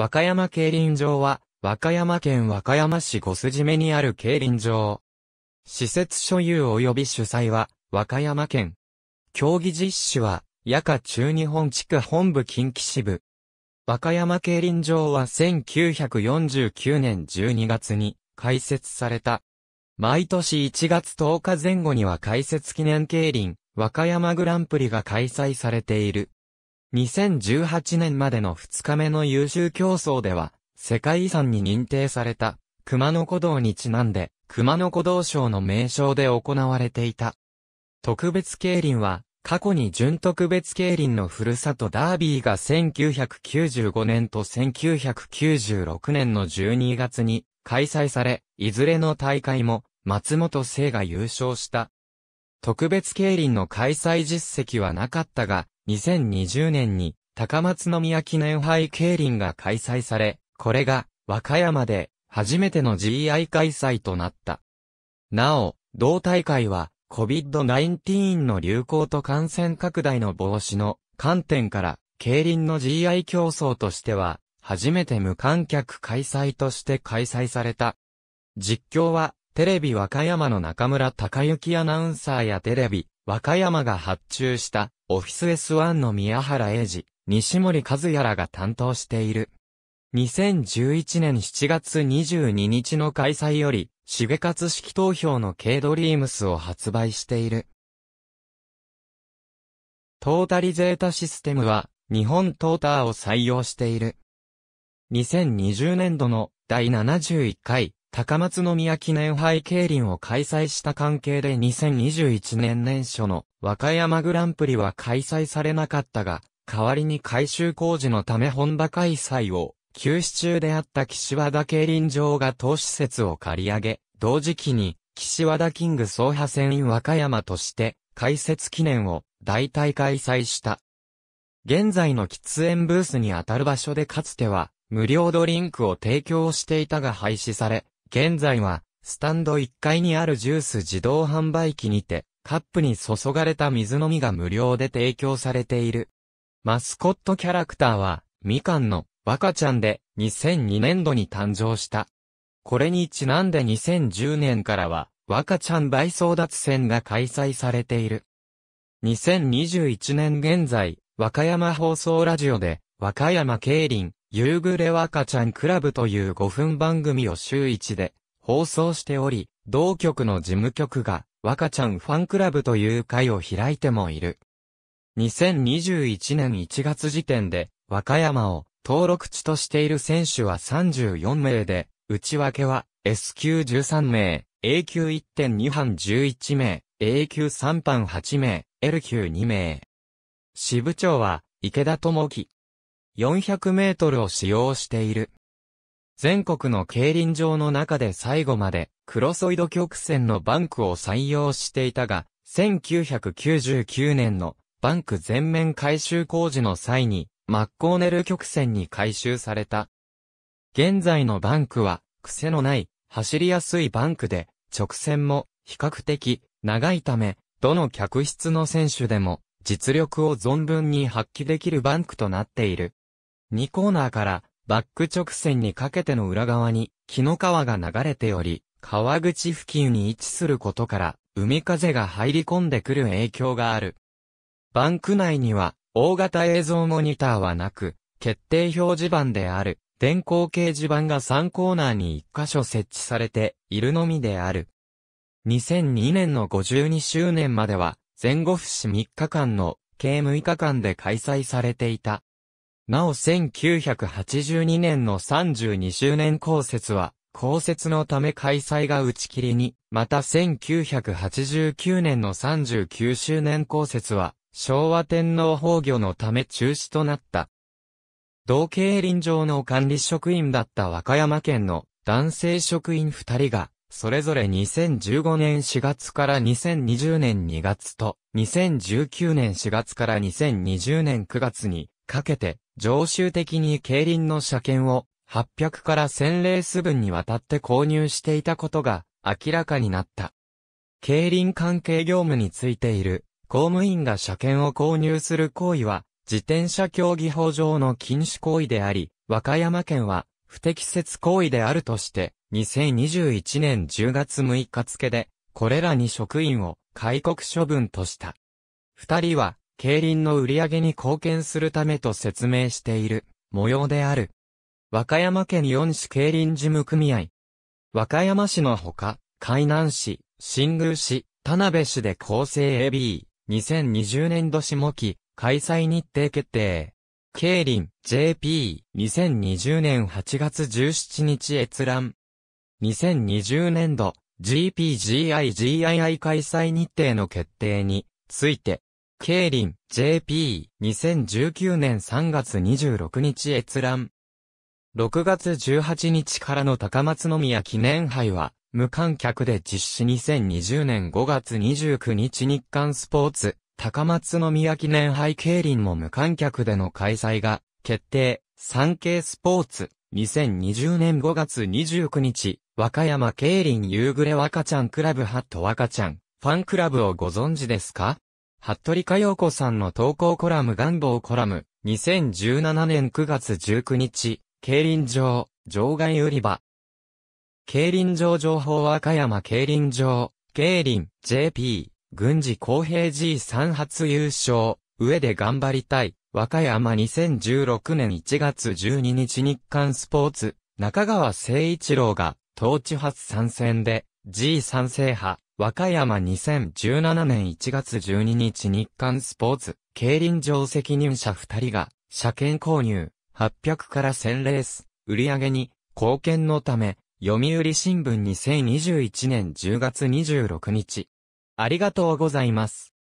和歌山競輪場は、和歌山県和歌山市五筋目にある競輪場。施設所有及び主催は、和歌山県。競技実施は、夜間中日本地区本部近畿支部。和歌山競輪場は1949年12月に開設された。毎年1月10日前後には開設記念競輪、和歌山グランプリが開催されている。2018年までの2日目の優秀競争では、世界遺産に認定された、熊野古道にちなんで、熊野古道賞の名称で行われていた。特別競輪は、過去に準特別競輪のふるさとダービーが1995年と1996年の12月に開催され、いずれの大会も松本聖が優勝した。特別競輪の開催実績はなかったが、2020年に高松宮記念杯競輪が開催され、これが和歌山で初めての GI 開催となった。なお、同大会は COVID-19 の流行と感染拡大の防止の観点から競輪の GI 競争としては初めて無観客開催として開催された。実況はテレビ和歌山の中村隆之アナウンサーやテレビ和歌山が発注したオフィス S1 の宮原英治、西森和也らが担当している。2011年7月22日の開催より、かつ式投票の K ドリームスを発売している。トータリゼータシステムは、日本トーターを採用している。2020年度の第71回高松宮記念杯競輪を開催した関係で2021年年初の和歌山グランプリは開催されなかったが、代わりに改修工事のため本場開催を、休止中であった岸和田競輪場が資施設を借り上げ、同時期に岸和田キング総派船員和歌山として開設記念を大体開催した。現在の喫煙ブースにあたる場所でかつては無料ドリンクを提供していたが廃止され、現在は、スタンド1階にあるジュース自動販売機にて、カップに注がれた水飲みが無料で提供されている。マスコットキャラクターは、みかんのバカちゃんで2002年度に誕生した。これにちなんで2010年からは、若ちゃん倍争奪戦が開催されている。2021年現在、和歌山放送ラジオで、和歌山競輪、夕暮れ若ちゃんクラブという5分番組を週1で放送しており、同局の事務局が若ちゃんファンクラブという会を開いてもいる。2021年1月時点で和歌山を登録地としている選手は34名で、内訳は S 級13名、A 級1.2班11名、A 級3班8名、L 級2名。支部長は池田智樹。400メートルを使用している。全国の競輪場の中で最後までクロソイド曲線のバンクを採用していたが、1999年のバンク全面改修工事の際にマッコーネル曲線に改修された。現在のバンクは癖のない走りやすいバンクで直線も比較的長いため、どの客室の選手でも実力を存分に発揮できるバンクとなっている。2コーナーからバック直線にかけての裏側に木の川が流れており、川口付近に位置することから海風が入り込んでくる影響がある。バンク内には大型映像モニターはなく、決定表示板である電光掲示板が3コーナーに1箇所設置されているのみである。2002年の52周年までは、前後節3日間の計6日間で開催されていた。なお1982年の32周年公設は、公設のため開催が打ち切りに、また1989年の39周年公設は、昭和天皇崩御のため中止となった。同経林場の管理職員だった和歌山県の男性職員2人が、それぞれ2015年4月から2020年2月と、2019年4月から2020年9月に、かけて、常習的に競輪の車検を800から1000レース分にわたって購入していたことが明らかになった。競輪関係業務についている公務員が車検を購入する行為は自転車競技法上の禁止行為であり、和歌山県は不適切行為であるとして2021年10月6日付でこれらに職員を戒告処分とした。二人は競輪の売り上げに貢献するためと説明している模様である。和歌山県四市競輪事務組合。和歌山市のほか、海南市、新宮市、田辺市で構成 AB2020 年度下期開催日程決定。競輪 JP2020 年8月17日閲覧。2020年度 GPGIGII 開催日程の決定についてリン、JP 2019年3月26日閲覧。6月18日からの高松宮記念杯は、無観客で実施2020年5月29日日刊スポーツ、高松宮記念杯競輪も無観客での開催が決定。産経スポーツ、2020年5月29日、和歌山競輪夕暮れ若ちゃんクラブハット若ちゃん、ファンクラブをご存知ですか服部佳代子さんの投稿コラム願望コラム、2017年9月19日、競輪場、場外売り場。競輪場情報和歌山競輪場、競輪、JP、軍事公平 G3 発優勝、上で頑張りたい、和歌山2016年1月12日日刊スポーツ、中川誠一郎が、統治初参戦で、G3 制覇、和歌山2017年1月12日日刊スポーツ、競輪場責任者2人が、車検購入、800から1000レース、売上に、貢献のため、読売新聞2021年10月26日。ありがとうございます。